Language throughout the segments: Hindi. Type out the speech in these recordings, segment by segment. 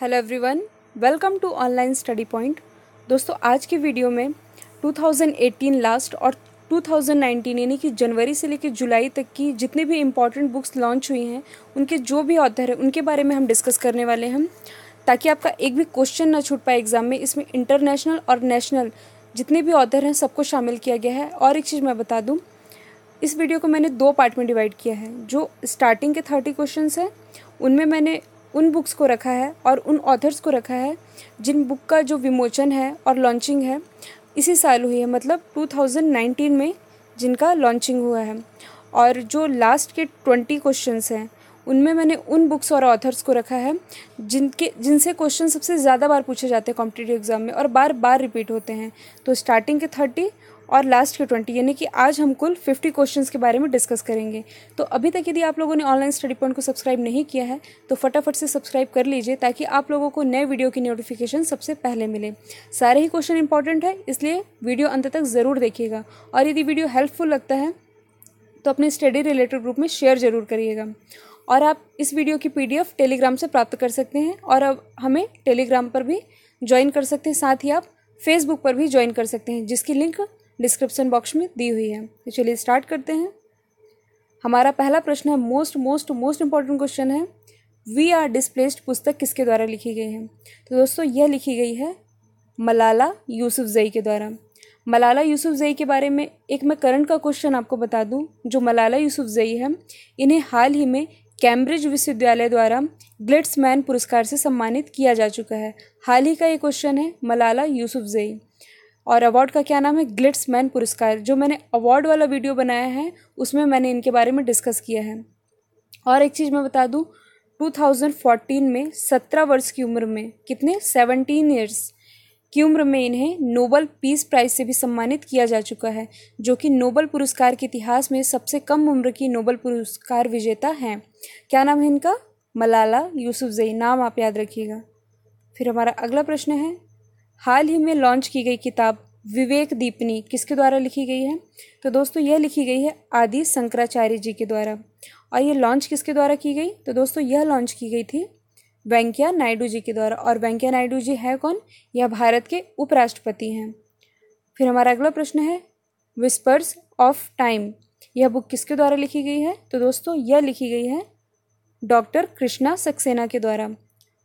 hello everyone welcome to online study point दोस्तों आज के वीडियो में 2018 लास्ट और 2019 यानी कि जनवरी से लेकर जुलाई तक की जितनी भी इम्पॉर्टेंट बुक्स लॉन्च हुई हैं उनके जो भी ऑथर हैं उनके बारे में हम डिस्कस करने वाले हैं ताकि आपका एक भी क्वेश्चन ना छूट पाए एग्ज़ाम में इसमें इंटरनेशनल और नेशनल जितने भी ऑथर हैं सबको शामिल किया गया है और एक चीज़ मैं बता दूँ इस वीडियो को मैंने दो पार्ट में डिवाइड किया है जो स्टार्टिंग के थर्टी क्वेश्चन हैं उनमें मैंने उन बुक्स को रखा है और उन ऑथर्स को रखा है जिन बुक का जो विमोचन है और लॉन्चिंग है इसी साल हुई है मतलब 2019 में जिनका लॉन्चिंग हुआ है और जो लास्ट के ट्वेंटी क्वेश्चंस हैं उनमें मैंने उन बुक्स और ऑथर्स को रखा है जिनके जिनसे क्वेश्चन सबसे ज़्यादा बार पूछे जाते हैं कॉम्पिटेटिव एग्ज़ाम में और बार बार रिपीट होते हैं तो स्टार्टिंग के थर्टी और लास्ट के ट्वेंटी यानी कि आज हम कुल फिफ्टी क्वेश्चन के बारे में डिस्कस करेंगे तो अभी तक यदि आप लोगों ने ऑनलाइन स्टडी पॉइंट को सब्सक्राइब नहीं किया है तो फटाफट से सब्सक्राइब कर लीजिए ताकि आप लोगों को नए वीडियो की नोटिफिकेशन सबसे पहले मिले सारे ही क्वेश्चन इंपॉर्टेंट है इसलिए वीडियो अंत तक ज़रूर देखिएगा और यदि वीडियो हेल्पफुल लगता है तो अपने स्टडी रिलेटेड ग्रुप में शेयर जरूर करिएगा और आप इस वीडियो की पीडीएफ टेलीग्राम से प्राप्त कर सकते हैं और अब हमें टेलीग्राम पर भी ज्वाइन कर सकते हैं साथ ही आप फेसबुक पर भी ज्वाइन कर सकते हैं जिसकी लिंक डिस्क्रिप्सन बॉक्स में दी हुई है तो चलिए स्टार्ट करते हैं हमारा पहला प्रश्न है most most most important question है वी आर डिस्प्लेस्ड पुस्तक किसके द्वारा लिखी गई है तो दोस्तों यह लिखी गई है मलाला यूसुफ जई के द्वारा मलाला यूसुफ जई के बारे में एक मैं करंट का क्वेश्चन आपको बता दूं जो मलाला यूसुफ जई है इन्हें हाल ही में कैम्ब्रिज विश्वविद्यालय द्वारा ग्लिट्समैन पुरस्कार से सम्मानित किया जा चुका है हाल ही का ये क्वेश्चन है मलाला यूसुफ जई और अवार्ड का क्या नाम है ग्लिट्स मैन पुरस्कार जो मैंने अवार्ड वाला वीडियो बनाया है उसमें मैंने इनके बारे में डिस्कस किया है और एक चीज़ मैं बता दूँ 2014 में 17 वर्ष की उम्र में कितने 17 ईयर्स की उम्र में इन्हें नोबल पीस प्राइज से भी सम्मानित किया जा चुका है जो कि नोबल पुरस्कार के इतिहास में सबसे कम उम्र की नोबल पुरस्कार विजेता हैं क्या नाम है इनका मलाला जई नाम आप याद रखिएगा फिर हमारा अगला प्रश्न है हाल ही में लॉन्च की गई किताब विवेक दीपनी किसके द्वारा लिखी गई है तो दोस्तों यह लिखी गई है आदि शंकराचार्य जी के द्वारा और यह लॉन्च किसके द्वारा की गई तो दोस्तों यह लॉन्च की गई थी वेंकैया नायडू जी के द्वारा और वेंकैया नायडू जी है कौन यह भारत के उपराष्ट्रपति हैं फिर हमारा अगला प्रश्न है विस्पर्स ऑफ टाइम यह बुक किसके द्वारा लिखी गई है तो दोस्तों यह लिखी गई है डॉक्टर कृष्णा सक्सेना के द्वारा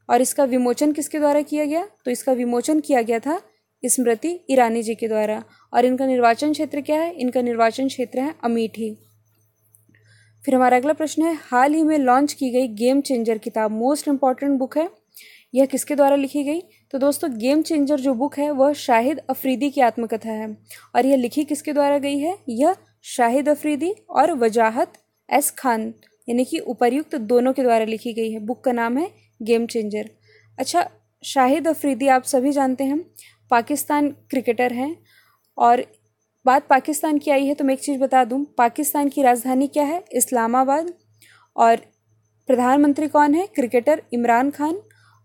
और इसका विमोचन किसके द्वारा किया गया तो इसका विमोचन किया गया था स्मृति ईरानी जी के द्वारा और इनका निर्वाचन क्षेत्र क्या है इनका निर्वाचन क्षेत्र है अमीठी फिर हमारा अगला प्रश्न है हाल ही में लॉन्च की गई गेम चेंजर किताब मोस्ट इम्पॉर्टेंट बुक है यह किसके द्वारा लिखी गई तो दोस्तों गेम चेंजर जो बुक है वह शाहिद अफरीदी की आत्मकथा है और यह लिखी किसके द्वारा गई है यह शाहिद अफरीदी और वजाहत एस खान यानी कि उपरयुक्त दोनों के द्वारा लिखी गई है बुक का नाम है गेम चेंजर अच्छा शाहिद अफरीदी आप सभी जानते हैं पाकिस्तान क्रिकेटर हैं और बात पाकिस्तान की आई है तो मैं एक चीज़ बता दूं पाकिस्तान की राजधानी क्या है इस्लामाबाद और प्रधानमंत्री कौन है क्रिकेटर इमरान खान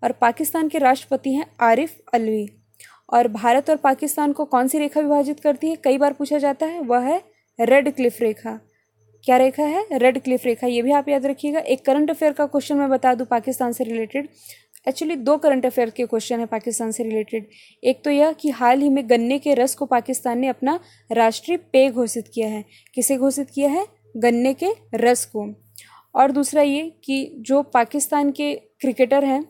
और पाकिस्तान के राष्ट्रपति हैं आरिफ अलवी और भारत और पाकिस्तान को कौन सी रेखा विभाजित करती है कई बार पूछा जाता है वह है रेड क्लिफ रेखा क्या रेखा है रेड क्लिफ रेखा ये भी आप याद रखिएगा एक करंट अफेयर का क्वेश्चन मैं बता दूं पाकिस्तान से रिलेटेड एक्चुअली दो करंट अफेयर के क्वेश्चन है पाकिस्तान से रिलेटेड एक तो यह कि हाल ही में गन्ने के रस को पाकिस्तान ने अपना राष्ट्रीय पेय घोषित किया है किसे घोषित किया है गन्ने के रस को और दूसरा ये कि जो पाकिस्तान के क्रिकेटर हैं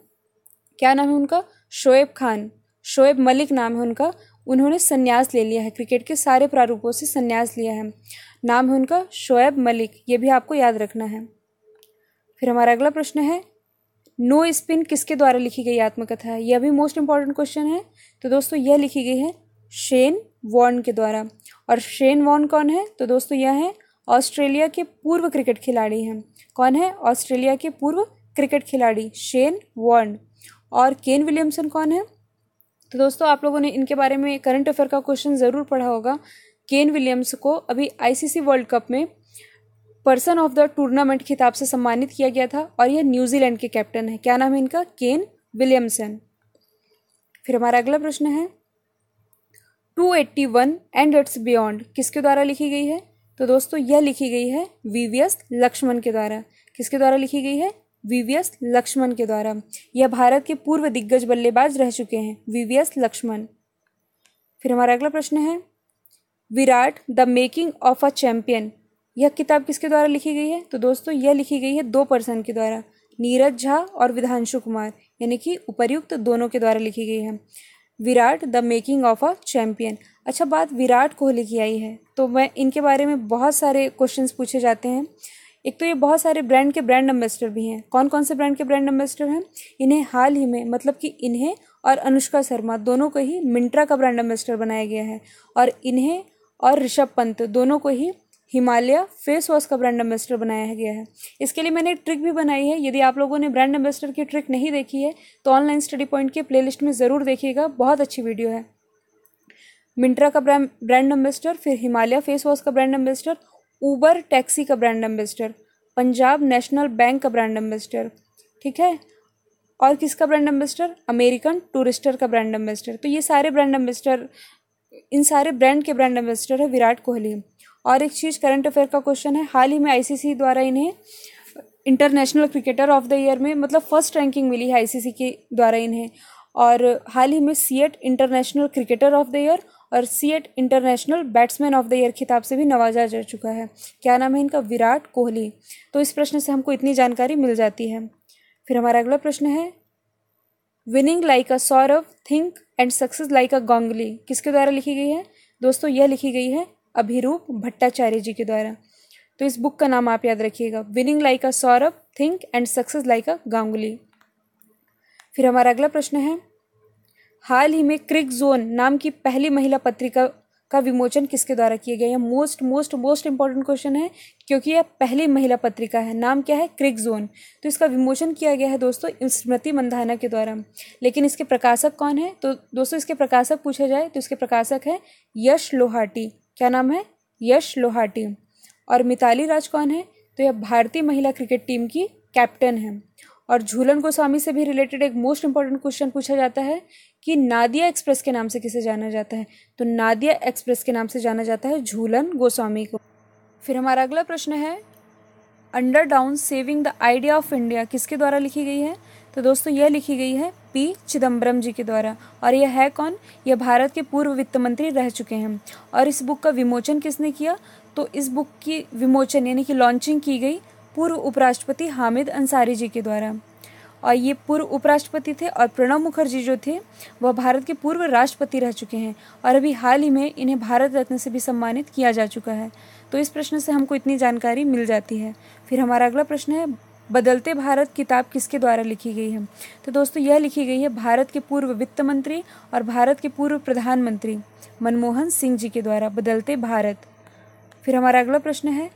क्या नाम है उनका शोएब खान शोएब मलिक नाम है उनका उन्होंने संन्यास ले लिया है क्रिकेट के सारे प्रारूपों से संन्यास लिया है नाम है उनका शोएब मलिक ये भी आपको याद रखना है फिर हमारा अगला प्रश्न है नो no स्पिन किसके द्वारा लिखी गई आत्मकथा है यह भी मोस्ट इंपॉर्टेंट क्वेश्चन है तो दोस्तों यह लिखी गई है शेन वॉन के द्वारा और शेन वॉन कौन है तो दोस्तों यह है ऑस्ट्रेलिया के पूर्व क्रिकेट खिलाड़ी हैं कौन है ऑस्ट्रेलिया के पूर्व क्रिकेट खिलाड़ी शेन वॉन और केन विलियमसन कौन है तो दोस्तों आप लोगों ने इनके बारे में करंट अफेयर का क्वेश्चन ज़रूर पढ़ा होगा केन विलियम्स को अभी आईसीसी वर्ल्ड कप में पर्सन ऑफ द टूर्नामेंट खिताब से सम्मानित किया गया था और यह न्यूजीलैंड के कैप्टन है क्या नाम है इनका केन विलियमसन फिर हमारा अगला प्रश्न है two eighty one and it's beyond किसके द्वारा लिखी गई है तो दोस्तों यह लिखी गई है वीवीएस लक्ष्मण के द्वारा किसके द्वारा लिखी गई है वीवीएस लक्ष्मण के द्वारा यह भारत के पूर्व दिग्गज बल्लेबाज रह चुके हैं वीवीएस लक्ष्मण फिर हमारा अगला प्रश्न है Virat the making of a champion यह किताब किसके द्वारा लिखी गई है तो दोस्तों यह लिखी गई है दो पर्सन के द्वारा नीरज झा और विधांशु कुमार यानी कि उपर्युक्त दोनों के द्वारा लिखी गई है Virat the making of a champion अच्छा बात विराट कोहली की आई है तो मैं इनके बारे में बहुत सारे क्वेश्चंस पूछे जाते हैं एक तो ये बहुत सारे ब्रांड के ब्रांड एम्बेसडर भी हैं कौन कौन से ब्रांड के ब्रांड एम्बेसडर हैं इन्हें हाल ही में मतलब कि इन्हें और अनुष्का शर्मा दोनों को ही मिंट्रा का ब्रांड एम्बेसडर बनाया गया है और इन्हें और ऋषभ पंत दोनों को ही हिमालय फेस वॉश का ब्रांड एम्बेसडर बनाया गया है इसके लिए मैंने एक ट्रिक भी बनाई है यदि आप लोगों ने ब्रांड एम्बेसडर की ट्रिक नहीं देखी है तो ऑनलाइन स्टडी पॉइंट के प्लेलिस्ट में ज़रूर देखिएगा बहुत अच्छी वीडियो है मिंट्रा का ब्रांड एम्बेसडर फिर हिमालय फेस वॉश का ब्रांड एम्बेसडर ऊबर टैक्सी का ब्रांड एम्बेसडर पंजाब नेशनल बैंक का ब्रांड एम्बेसडर ठीक है और किसका ब्रांड एम्बेसडर अमेरिकन टूरिस्टर का ब्रांड एम्बेसडर तो ये सारे ब्रांड एम्बेसडर इन सारे ब्रांड के ब्रांड एम्बेसडर है विराट कोहली और एक चीज़ करंट अफेयर का क्वेश्चन है हाल ही में आईसीसी द्वारा इन्हें international cricketer of the year में मतलब फर्स्ट रैंकिंग मिली है आईसीसी के द्वारा इन्हें और हाल ही में CEAT international cricketer of the year और CEAT international batsman of the year खिताब से भी नवाजा जा चुका है क्या नाम है इनका विराट कोहली तो इस प्रश्न से हमको इतनी जानकारी मिल जाती है फिर हमारा अगला प्रश्न है winning like a Sourav think and success like a Ganguly किसके द्वारा लिखी गई है दोस्तों यह लिखी गई है अभिरूप भट्टाचार्य जी के द्वारा तो इस बुक का नाम आप याद रखिएगा winning like a Saurabh think and success like a Ganguly फिर हमारा अगला प्रश्न है हाल ही में क्रिक जोन नाम की पहली महिला पत्रिका का विमोचन किसके द्वारा किया गया यह most most most important question है क्योंकि यह पहली महिला पत्रिका है नाम क्या है क्रिक जोन तो इसका विमोचन किया गया है दोस्तों स्मृति मंदाना के द्वारा लेकिन इसके प्रकाशक कौन है तो दोस्तों इसके प्रकाशक पूछा जाए तो इसके प्रकाशक है यश लोहाटी क्या नाम है यश लोहाटी और मिताली राज कौन है तो यह भारतीय महिला क्रिकेट टीम की कैप्टन है और झूलन गोस्वामी से भी रिलेटेड एक मोस्ट इंपॉर्टेंट क्वेश्चन पूछा जाता है कि नादिया एक्सप्रेस के नाम से किसे जाना जाता है तो नादिया एक्सप्रेस के नाम से जाना जाता है झूलन गोस्वामी को फिर हमारा अगला प्रश्न है undaunted saving the idea of India किसके द्वारा लिखी गई है तो दोस्तों यह लिखी गई है पी चिदम्बरम जी के द्वारा और यह है कौन यह भारत के पूर्व वित्त मंत्री रह चुके हैं और इस बुक का विमोचन किसने किया तो इस बुक की विमोचन यानी कि लॉन्चिंग की गई पूर्व उपराष्ट्रपति हामिद अंसारी जी के द्वारा और ये पूर्व उपराष्ट्रपति थे और प्रणब मुखर्जी जो थे वह भारत के पूर्व राष्ट्रपति रह चुके हैं और अभी हाल ही में इन्हें भारत रत्न से भी सम्मानित किया जा चुका है तो इस प्रश्न से हमको इतनी जानकारी मिल जाती है फिर हमारा अगला प्रश्न है बदलते भारत किताब किसके द्वारा लिखी गई है तो दोस्तों यह लिखी गई है भारत के पूर्व वित्त मंत्री और भारत के पूर्व प्रधानमंत्री मनमोहन सिंह जी के द्वारा बदलते भारत फिर हमारा अगला प्रश्न है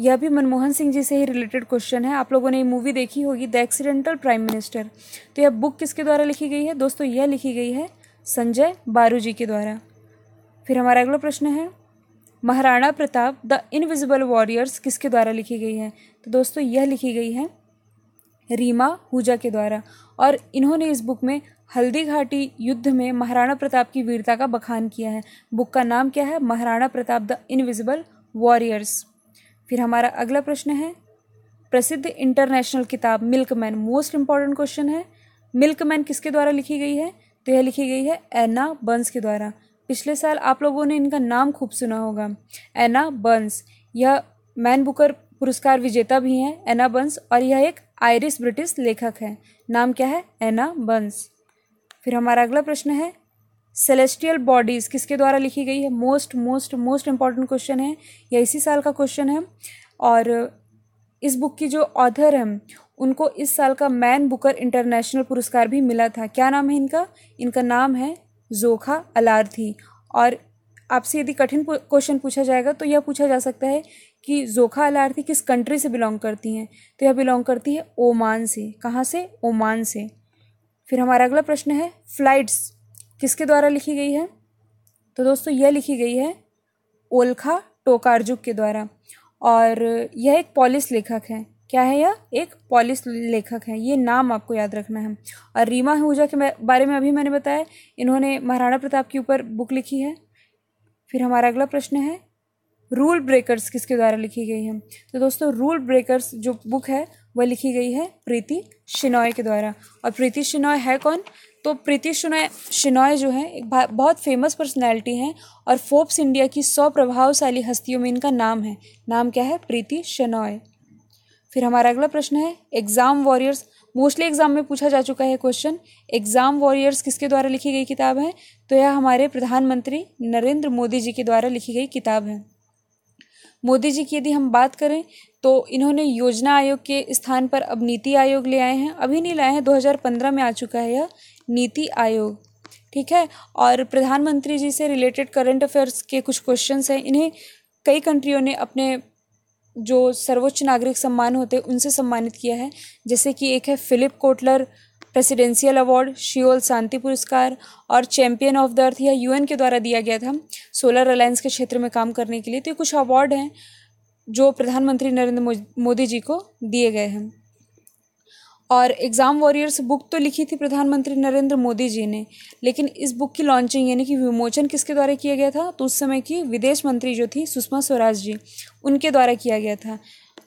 यह भी मनमोहन सिंह जी से ही रिलेटेड क्वेश्चन है आप लोगों ने ये मूवी देखी होगी द एक्सीडेंटल प्राइम मिनिस्टर तो यह बुक किसके द्वारा लिखी गई है दोस्तों यह लिखी गई है संजय बारू जी के द्वारा फिर हमारा अगला प्रश्न है Maharana Pratap the invisible warriors किसके द्वारा लिखी गई है तो दोस्तों यह लिखी गई है रीमा हुजा के द्वारा और इन्होंने इस बुक में हल्दी घाटी युद्ध में महाराणा प्रताप की वीरता का बखान किया है बुक का नाम क्या है Maharana Pratap the invisible warriors फिर हमारा अगला प्रश्न है प्रसिद्ध इंटरनेशनल किताब मिल्कमैन मोस्ट इम्पॉर्टेंट क्वेश्चन है मिल्कमैन किसके द्वारा लिखी गई है तो यह लिखी गई है एना बंस के द्वारा पिछले साल आप लोगों ने इनका नाम खूब सुना होगा एना बंस यह मैन बुकर पुरस्कार विजेता भी हैं एना बंस और यह एक आयरिश ब्रिटिश लेखक हैं नाम क्या है एना बंस फिर हमारा अगला प्रश्न है सेलेस्टियल बॉडीज़ किसके द्वारा लिखी गई है most most most important question है यह इसी साल का क्वेश्चन है और इस बुक की जो ऑथर हैं उनको इस साल का मैन बुकर इंटरनेशनल पुरस्कार भी मिला था क्या नाम है इनका इनका नाम है जोखा अलार थी और आपसे यदि कठिन क्वेश्चन पूछा जाएगा तो यह पूछा जा सकता है कि जोखा अलार्थी किस कंट्री से बिलोंग करती हैं तो यह बिलोंग करती है ओमान से कहाँ से ओमान से फिर हमारा अगला प्रश्न है फ्लाइट्स किसके द्वारा लिखी गई है तो दोस्तों यह लिखी गई है ओलखा टोकारजुक के द्वारा और यह एक पॉलिस लेखक हैं क्या है यह एक पॉलिस लेखक हैं ये नाम आपको याद रखना है और रीमा हूजा के बारे में अभी मैंने बताया इन्होंने महाराणा प्रताप के ऊपर बुक लिखी है फिर हमारा अगला प्रश्न है रूल ब्रेकर्स किसके द्वारा लिखी गई है तो दोस्तों रूल ब्रेकर्स जो बुक है वह लिखी गई है प्रीति शिनॉय के द्वारा और प्रीति शिनॉय है कौन तो प्रीति शिनॉय शिनॉय जो है एक बहुत फेमस पर्सनैलिटी हैं और फोर्ब्स इंडिया की सौ प्रभावशाली हस्तियों में इनका नाम है नाम क्या है प्रीति शिनॉय फिर हमारा अगला प्रश्न है एग्ज़ाम वॉरियर्स मोस्टली एग्ज़ाम में पूछा जा चुका है क्वेश्चन एग्ज़ाम वॉरियर्स किसके द्वारा लिखी गई किताब है तो यह हमारे प्रधानमंत्री नरेंद्र मोदी जी के द्वारा लिखी गई किताब है मोदी जी की यदि हम बात करें तो इन्होंने योजना आयोग के स्थान पर अब नीति आयोग ले आए हैं अभी नहीं लाए हैं 2015 में आ चुका है यह नीति आयोग ठीक है और प्रधानमंत्री जी से रिलेटेड करंट अफेयर्स के कुछ क्वेश्चंस हैं इन्हें कई कंट्रियों ने अपने जो सर्वोच्च नागरिक सम्मान होते हैं उनसे सम्मानित किया है जैसे कि एक है Philip Kotler presidential award Seoul शांति पुरस्कार और चैम्पियन ऑफ द अर्थ यह यूएन के द्वारा दिया गया था सोलर अलायंस के क्षेत्र में काम करने के लिए तो ये कुछ अवार्ड हैं जो प्रधानमंत्री नरेंद्र मोदी जी को दिए गए हैं और एग्ज़ाम वॉरियर्स बुक तो लिखी थी प्रधानमंत्री नरेंद्र मोदी जी ने लेकिन इस बुक की लॉन्चिंग यानी कि विमोचन किसके द्वारा किया गया था तो उस समय की विदेश मंत्री जो थी सुषमा स्वराज जी उनके द्वारा किया गया था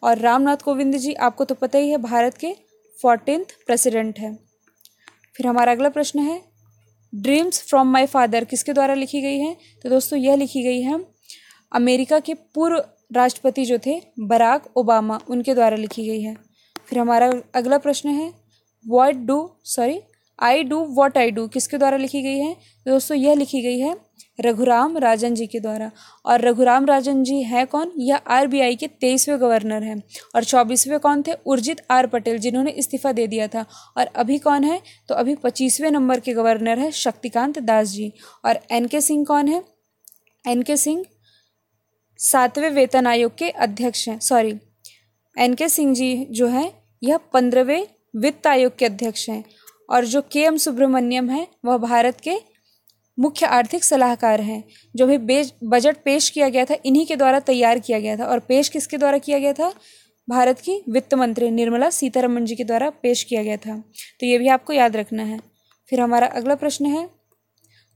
और रामनाथ कोविंद जी आपको तो पता ही है भारत के फोर्टीनथ प्रेसिडेंट है फिर हमारा अगला प्रश्न है ड्रीम्स फ्रॉम माई फादर किसके द्वारा लिखी गई है तो दोस्तों यह लिखी गई है अमेरिका के पूर्व राष्ट्रपति जो थे बराक ओबामा उनके द्वारा लिखी गई है फिर हमारा अगला प्रश्न है what do sorry I do what I do किसके द्वारा लिखी गई है दोस्तों यह लिखी गई है रघुराम राजन जी के द्वारा और रघुराम राजन जी हैं कौन यह आर के तेईसवें गवर्नर हैं और चौबीसवें कौन थे उर्जित आर पटेल जिन्होंने इस्तीफा दे दिया था और अभी कौन है तो अभी पच्चीसवें नंबर के गवर्नर है शक्तिकांत दास जी और एन के सिंह कौन है एन के सिंह सातवें वेतन आयोग के अध्यक्ष हैं सॉरी एन के सिंह जी जो है यह पंद्रहवें वित्त आयोग के अध्यक्ष हैं और जो के एम सुब्रमण्यम हैं वह भारत के मुख्य आर्थिक सलाहकार हैं जो भी बजट पेश किया गया था इन्हीं के द्वारा तैयार किया गया था और पेश किसके द्वारा किया गया था भारत की वित्त मंत्री निर्मला सीतारमण जी के द्वारा पेश किया गया था तो ये भी आपको याद रखना है फिर हमारा अगला प्रश्न है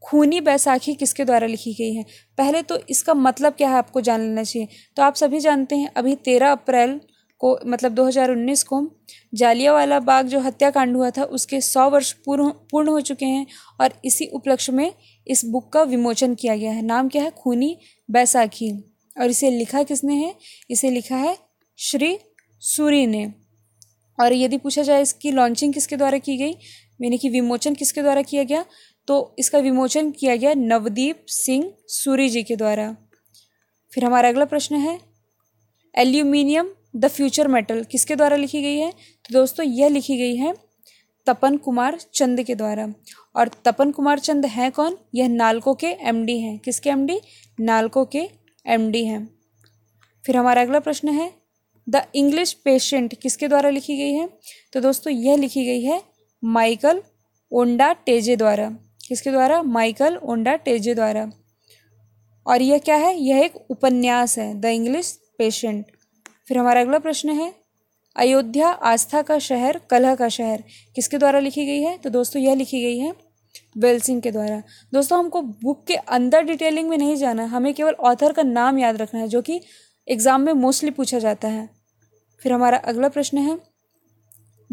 खूनी बैसाखी किसके द्वारा लिखी गई है पहले तो इसका मतलब क्या है आपको जान लेना चाहिए तो आप सभी जानते हैं अभी तेरह अप्रैल को मतलब 2019 को जालियावाला बाग जो हत्याकांड हुआ था उसके सौ वर्ष पूर्ण पूर्ण हो चुके हैं और इसी उपलक्ष्य में इस बुक का विमोचन किया गया है नाम क्या है खूनी बैसाखी और इसे लिखा किसने है इसे लिखा है श्री सूरी ने और यदि पूछा जाए इसकी लॉन्चिंग किसके द्वारा की गई यानी कि विमोचन किसके द्वारा किया गया तो इसका विमोचन किया गया नवदीप सिंह सूरी जी के द्वारा फिर हमारा अगला प्रश्न है एल्यूमिनियम द फ्यूचर मेटल किसके द्वारा लिखी गई है तो दोस्तों यह लिखी गई है तपन कुमार चंद के द्वारा और तपन कुमार चंद हैं कौन यह नालको के एमडी हैं किसके एमडी नालको के एमडी हैं फिर हमारा अगला प्रश्न है द इंग्लिश पेशेंट किसके द्वारा लिखी गई है तो दोस्तों यह लिखी गई है माइकल ओंडा टेजे द्वारा किसके द्वारा माइकल ओंडा टेजे द्वारा और यह क्या है यह एक उपन्यास है द इंग्लिश पेशेंट फिर हमारा अगला प्रश्न है अयोध्या आस्था का शहर कलह का शहर किसके द्वारा लिखी गई है तो दोस्तों यह लिखी गई है बेल सिंह के द्वारा दोस्तों हमको बुक के अंदर डिटेलिंग में नहीं जाना हमें केवल ऑथर का नाम याद रखना है जो कि एग्ज़ाम में मोस्टली पूछा जाता है फिर हमारा अगला प्रश्न है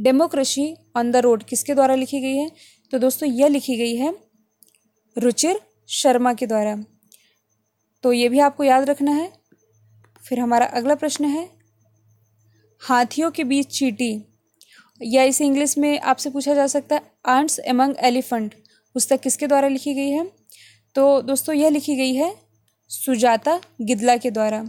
डेमोक्रेसी ऑन द रोड किसके द्वारा लिखी गई है तो दोस्तों यह लिखी गई है रुचिर शर्मा के द्वारा तो ये भी आपको याद रखना है फिर हमारा अगला प्रश्न है हाथियों के बीच चीटी या इसे इंग्लिश में आपसे पूछा जा सकता है आंट्स एमंग एलिफेंट पुस्तक किसके द्वारा लिखी गई है तो दोस्तों यह लिखी गई है सुजाता गिदला के द्वारा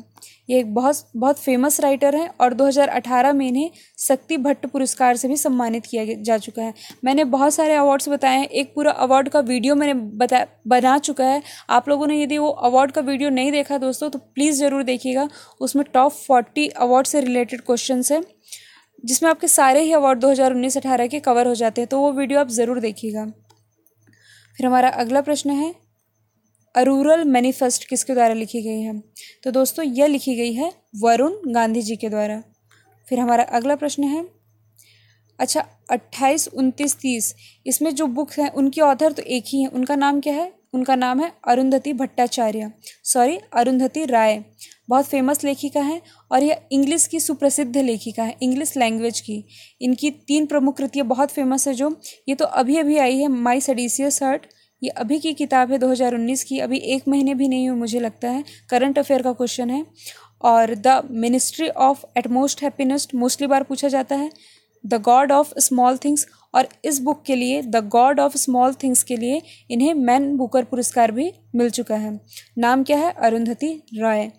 ये एक बहुत बहुत फेमस राइटर हैं और 2018 में इन्हें शक्ति भट्ट पुरस्कार से भी सम्मानित किया जा चुका है मैंने बहुत सारे अवार्ड्स बताए हैं एक पूरा अवार्ड का वीडियो मैंने बता बना चुका है आप लोगों ने यदि वो अवार्ड का वीडियो नहीं देखा दोस्तों तो प्लीज़ ज़रूर देखिएगा उसमें टॉप फोर्टी अवार्ड से रिलेटेड क्वेश्चन है जिसमें आपके सारे ही अवार्ड दो हज़ार के कवर हो जाते हैं तो वो वीडियो आप ज़रूर देखिएगा फिर हमारा अगला प्रश्न है अरूरल मैनिफेस्ट किसके द्वारा लिखी गई है तो दोस्तों यह लिखी गई है वरुण गांधी जी के द्वारा फिर हमारा अगला प्रश्न है अच्छा अट्ठाईस उनतीस तीस इसमें जो बुक्स हैं उनके ऑथर तो एक ही हैं उनका नाम क्या है उनका नाम है अरुंधति भट्टाचार्य सॉरी अरुंधति राय बहुत फेमस लेखिका हैं और यह इंग्लिश की सुप्रसिद्ध लेखिका है इंग्लिश लैंग्वेज की इनकी तीन प्रमुख कृतियाँ बहुत फेमस है जो ये तो अभी अभी आई है माई सडीसियस हर्ट ये अभी की किताब है 2019 की अभी एक महीने भी नहीं हुए मुझे लगता है करंट अफेयर का क्वेश्चन है और the ministry of utmost happiness mostly बार पूछा जाता है the god of small things और इस बुक के लिए the god of small things के लिए इन्हें मैन बुकर पुरस्कार भी मिल चुका है नाम क्या है अरुंधति राय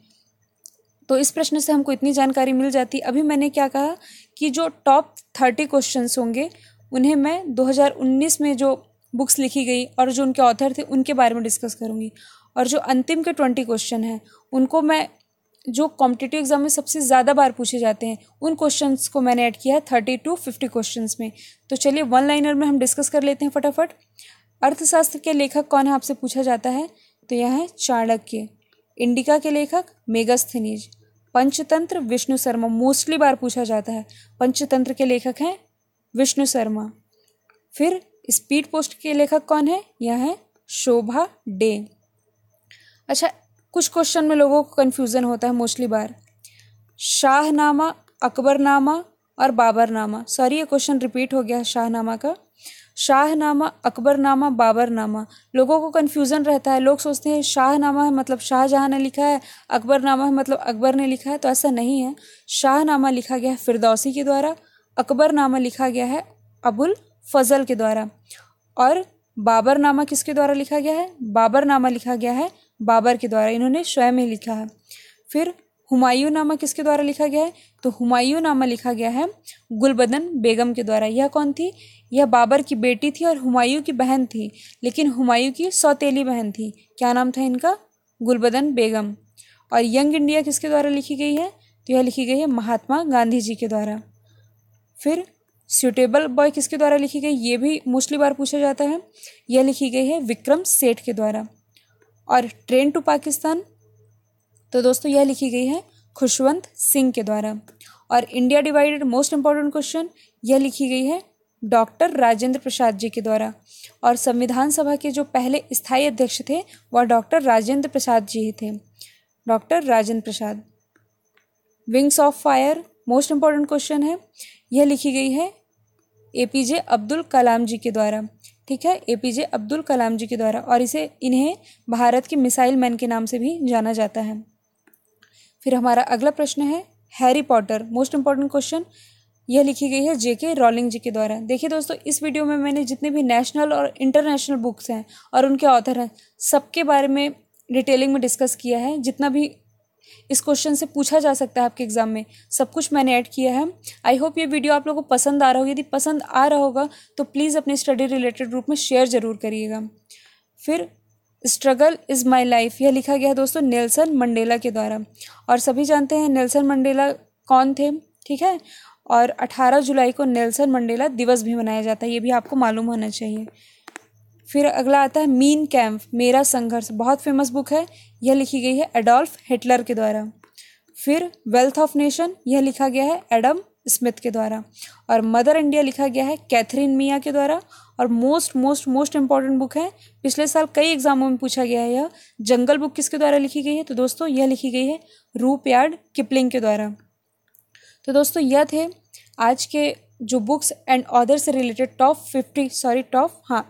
तो इस प्रश्न से हमको इतनी जानकारी मिल जाती अभी मैंने क्या कहा कि जो टॉप थर्टी क्वेश्चन होंगे उन्हें मैं 2019 में जो बुक्स लिखी गई और जो उनके ऑथर थे उनके बारे में डिस्कस करूँगी और जो अंतिम के ट्वेंटी क्वेश्चन हैं उनको मैं जो कॉम्पिटेटिव एग्ज़ाम में सबसे ज़्यादा बार पूछे जाते हैं उन क्वेश्चंस को मैंने ऐड किया है थर्टी टू फिफ्टी क्वेश्चन में तो चलिए वन लाइनर में हम डिस्कस कर लेते हैं फटाफट अर्थशास्त्र के लेखक कौन है आपसे पूछा जाता है तो यह है चाणक्य इंडिका के लेखक मेगस्थनीज पंचतंत्र विष्णु शर्मा मोस्टली बार पूछा जाता है पंचतंत्र के लेखक हैं विष्णु शर्मा फिर स्पीड पोस्ट के लेखक कौन है यह है शोभा डे अच्छा कुछ क्वेश्चन में लोगों को कन्फ्यूज़न होता है मोस्टली बार शाहनामा अकबरनामा और बाबरनामा सॉरी ये क्वेश्चन रिपीट हो गया है शाहनामा का शाहनामा अकबरनामा बाबरनामा लोगों को कन्फ्यूज़न रहता है लोग सोचते हैं शाहनामा है मतलब शाहजहाँ ने लिखा है अकबरनामा है मतलब अकबर ने लिखा है तो ऐसा नहीं है शाहनामा लिखा गया है फिरदौसी के द्वारा अकबरनामा लिखा गया है अबुल फजल के द्वारा और बाबर नामा किसके द्वारा लिखा गया है बाबर नामा लिखा गया है बाबर के द्वारा इन्होंने स्वयं ही लिखा है फिर हुमायूं नामा किसके द्वारा लिखा गया है तो हुमायूं नामा लिखा गया है गुलबदन बेगम के द्वारा यह कौन थी यह बाबर की बेटी थी और हुमायूं की बहन थी लेकिन हुमायूं की सौतेली बहन थी क्या नाम था इनका गुलबदन बेगम और यंग इंडिया किसके द्वारा लिखी गई है तो यह लिखी गई है महात्मा गांधी जी के द्वारा फिर सूटेबल बॉय किसके द्वारा लिखी गई ये भी मोस्टली बार पूछा जाता है यह लिखी गई है विक्रम सेठ के द्वारा और ट्रेन टू पाकिस्तान तो दोस्तों यह लिखी गई है खुशवंत सिंह के द्वारा और India divided most important question यह लिखी गई है डॉक्टर राजेंद्र प्रसाद जी के द्वारा और संविधान सभा के जो पहले स्थायी अध्यक्ष थे वह डॉक्टर राजेंद्र प्रसाद जी ही थे doctor Rajendra Prasad wings of fire most important question है यह लिखी गई है ए पी जे अब्दुल कलाम जी के द्वारा ठीक है ए पी जे अब्दुल कलाम जी के द्वारा और इसे इन्हें भारत के मिसाइल मैन के नाम से भी जाना जाता है फिर हमारा अगला प्रश्न है Harry Potter most important question यह लिखी गई है जे के रॉलिंग जी के द्वारा देखिए दोस्तों इस वीडियो में मैंने जितने भी नेशनल और इंटरनेशनल बुक्स हैं और उनके ऑथर हैं सबके बारे में डिटेलिंग में डिस्कस किया है जितना भी इस क्वेश्चन से पूछा जा सकता है आपके एग्जाम में सब कुछ मैंने ऐड किया है आई होप ये वीडियो आप लोगों को पसंद आ रहा होगा यदि पसंद आ रहा होगा तो प्लीज़ अपने स्टडी रिलेटेड ग्रुप में शेयर ज़रूर करिएगा फिर स्ट्रगल इज़ माई लाइफ यह लिखा गया है दोस्तों नेल्सन मंडेला के द्वारा और सभी जानते हैं नेल्सन मंडेला कौन थे ठीक है और 18 जुलाई को नेल्सन मंडेला दिवस भी मनाया जाता है ये भी आपको मालूम होना चाहिए फिर अगला आता है मीन कैम्प मेरा संघर्ष बहुत फेमस बुक है यह लिखी गई है एडोल्फ हिटलर के द्वारा फिर वेल्थ ऑफ नेशन यह लिखा गया है एडम स्मिथ के द्वारा और मदर इंडिया लिखा गया है कैथरीन मिया के द्वारा और most most most important book है पिछले साल कई एग्जामों में पूछा गया है यह जंगल बुक किसके द्वारा लिखी गई है तो दोस्तों यह लिखी गई है रूप यार्ड किपलिंग के द्वारा तो दोस्तों यह थे आज के जो बुक्स एंड ऑदर से related top fifty sorry top हाँ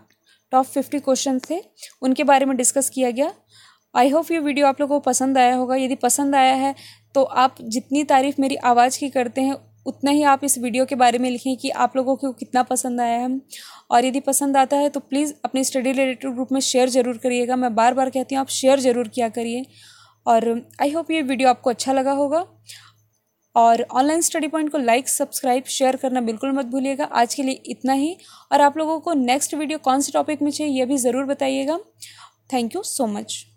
टॉप फिफ्टी क्वेश्चन थे उनके बारे में डिस्कस किया गया आई होप ये वीडियो आप लोगों को पसंद आया होगा यदि पसंद आया है तो आप जितनी तारीफ मेरी आवाज़ की करते हैं उतना ही आप इस वीडियो के बारे में लिखें कि आप लोगों को कितना पसंद आया है और यदि पसंद आता है तो प्लीज़ अपने स्टडी रिलेटेड ग्रुप में शेयर ज़रूर करिएगा मैं बार बार कहती हूँ आप शेयर ज़रूर किया करिए और आई होप ये वीडियो आपको अच्छा लगा होगा और ऑनलाइन स्टडी पॉइंट को लाइक सब्सक्राइब शेयर करना बिल्कुल मत भूलिएगा आज के लिए इतना ही और आप लोगों को नेक्स्ट वीडियो कौन से टॉपिक में चाहिए यह भी ज़रूर बताइएगा थैंक यू सो मच